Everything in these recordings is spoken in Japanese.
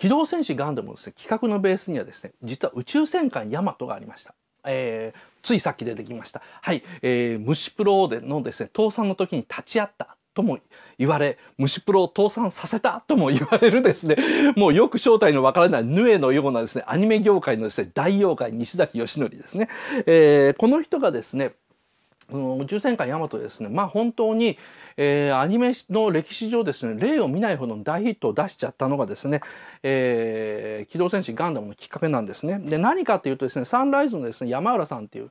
機動戦士ガンダムの、ね、企画のベースにはですね、実は宇宙戦艦ヤマトがありました。えー、ついさっき出てきました。はい、えー、虫プロでのですね、倒産の時に立ち会ったとも言われ、虫プロを倒産させたとも言われるですね、もうよく正体のわからないヌエのようなですね、アニメ業界のですね、大妖怪西崎義則ですね。えー、この人がですね、宇宙戦艦ヤマトですね、まあ、本当に、えー、アニメの歴史上ですね例を見ないほどの大ヒットを出しちゃったのがですね、えー、機動戦士ガンダムのきっかけなんですね。で何かというとですねサンライズのですね山浦さんっていう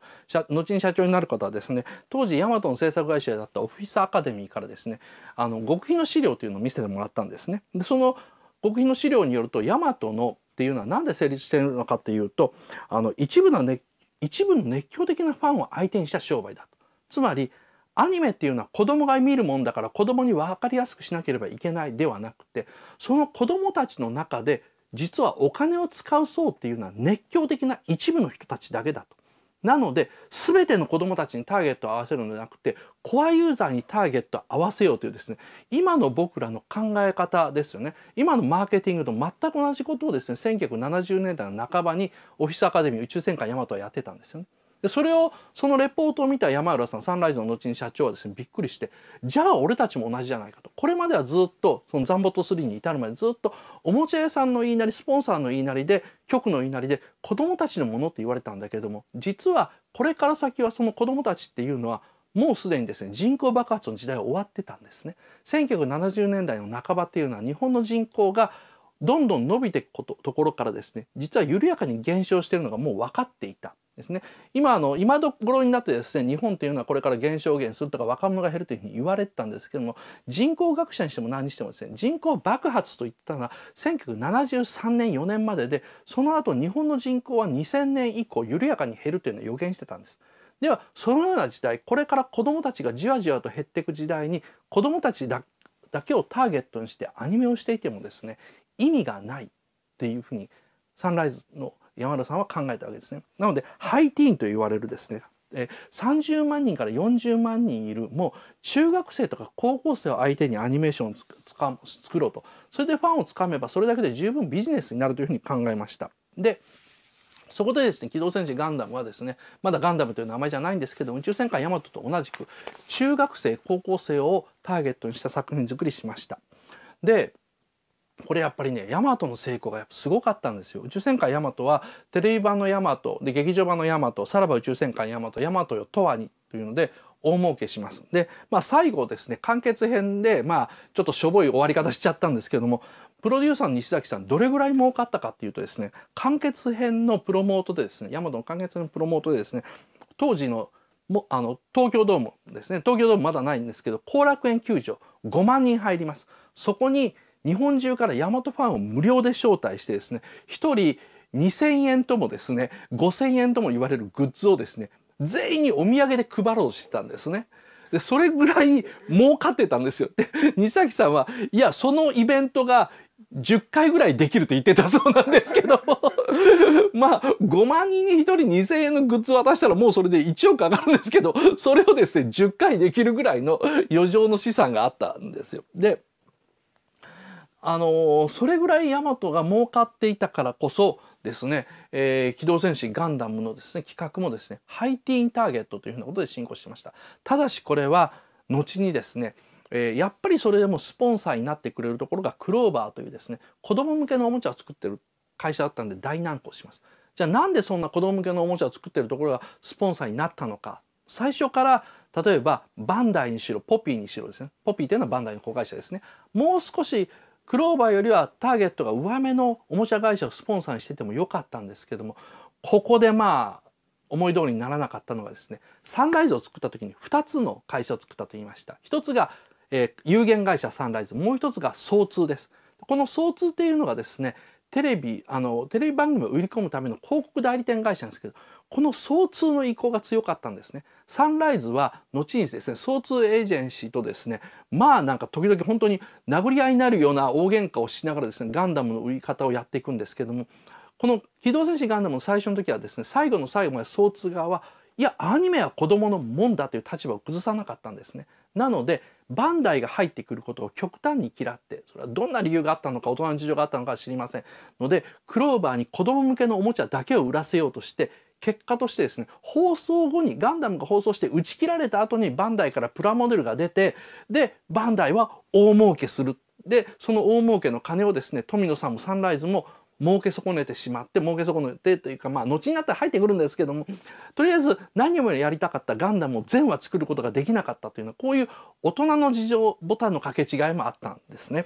後に社長になる方はですね当時ヤマトの制作会社だったオフィスアカデミーからですねあの極秘の資料というのを見せてもらったんですね。でその極秘の資料によるとヤマトのっていうのは何で成立しているのかっていうとあの一部の、ね、一部の熱狂的なファンを相手にした商売だと。つまりアニメっていうのは子供が見るもんだから子供に分かりやすくしなければいけないではなくてその子供たちの中で実はお金を使う層っていうのは熱狂的な一部の人たちだけだと。なので全ての子どもたちにターゲットを合わせるのではなくてコアユーザーにターゲットを合わせようというですね今の僕らの考え方ですよね今のマーケティングと全く同じことをですね1970年代の半ばにオフィスアカデミー宇宙戦艦ヤマトはやってたんですよね。でそれをそのレポートを見た山浦さんサンライズの後に社長はですねびっくりしてじゃあ俺たちも同じじゃないかとこれまではずっとそのザンボット3に至るまでずっとおもちゃ屋さんの言いなりスポンサーの言いなりで局の言いなりで子供たちのものって言われたんだけれども実はこれから先はその子供たちっていうのはもうすでにですね人口爆発の時代は終わってたんですね1970年代の半ばっていうのは日本の人口がどんどん伸びていくことところからですね実は緩やかに減少しているのがもう分かっていた。ですね、今あの今どころになってですね日本というのはこれから減少減するとか若者が減るというふうに言われてたんですけども人口学者にしても何にしてもですね人口爆発といったのは1973年4年まででその後日本の人口は2000年以降緩やかに減るというのを予言してたんです。ではそのような時代これから子どもたちがじわじわと減っていく時代に子どもたちだだけをターゲットにしてアニメをしていてもですね意味がないっていうふうにサンライズの山田さんは考えたわけですね。なのでハイティーンと言われるですね30万人から40万人いるもう中学生とか高校生を相手にアニメーションを作ろうとそれでファンをつかめばそれだけで十分ビジネスになるというふうに考えました。でそこでですね「機動戦士ガンダム」はですねまだガンダムという名前じゃないんですけど宇宙戦艦ヤマトと同じく中学生高校生をターゲットにした作品作りしました。でこれやっぱりねヤマトの成功がすごかったんですよ宇宙戦艦ヤマトはテレビ版のヤマトで劇場版のヤマトさらば宇宙戦艦ヤマトヤマトよとはにというので大儲けします。で、まあ、最後ですね完結編で、まあ、ちょっとしょぼい終わり方しちゃったんですけどもプロデューサーの西崎さんどれぐらい儲かったかっていうとですね完結編のプロモートでですねヤマトの完結編のプロモートでですね当時のもあの東京ドームですね東京ドームまだないんですけど後楽園球場5万人入ります。そこに日本中からヤマトファンを無料で招待してですね1人2,000円ともですね5,000円とも言われるグッズをですね全員にお土産で配ろうとしてたんですね。でそれぐらい儲かってたんですよ。で西崎さんはいやそのイベントが10回ぐらいできると言ってたそうなんですけど まあ5万人に1人2,000円のグッズ渡したらもうそれで1億上がるんですけどそれをですね10回できるぐらいの余剰の資産があったんですよ。であのそれぐらいヤマトが儲かっていたからこそですね、えー、機動戦士ガンダムのですね企画もですねハイティーンターゲットというふうなことで進行してましたただしこれは後にですね、えー、やっぱりそれでもスポンサーになってくれるところがクローバーというですね子供向けのおもちゃを作ってる会社だったんで大難航しますじゃあなんでそんな子供向けのおもちゃを作ってるところがスポンサーになったのか最初から例えばバンダイにしろポピーにしろですねポピーというのはバンダイの子会社ですねもう少しクローバーよりはターゲットが上目のおもちゃ会社をスポンサーにしててもよかったんですけどもここでまあ思い通りにならなかったのがですねサンライズを作った時に2つの会社を作ったと言いました1つが、えー、有限会社サンライズもう1つが総通ですこの総通っていうのがですね、テレビあのテレビ番組を売り込むための広告代理店会社なんですけどこの総通の意向が強かったんですねサンライズは後にですね総通エージェンシーとですねまあなんか時々本当に殴り合いになるような大喧嘩をしながらですねガンダムの売り方をやっていくんですけどもこの「機動戦士ガンダム」の最初の時はですね最後の最後まで総通側はいやアニメは子供のもんだという立場を崩さなかったんですね。なのでバンダイが入ってくることを極端に嫌ってそれはどんな理由があったのか大人の事情があったのかは知りませんのでクローバーに子供向けのおもちゃだけを売らせようとして結果としてですね放送後にガンダムが放送して打ち切られた後にバンダイからプラモデルが出てでバンダイは大儲けするでその大儲けの金をですね富野さんもサンライズも儲け損ねてしまって儲け損ねてというかまあ後になったら入ってくるんですけどもとりあえず何よりやりたかったガンダムを全話作ることができなかったというのはこういう大人の事情ボタンの掛け違いもあったんですね。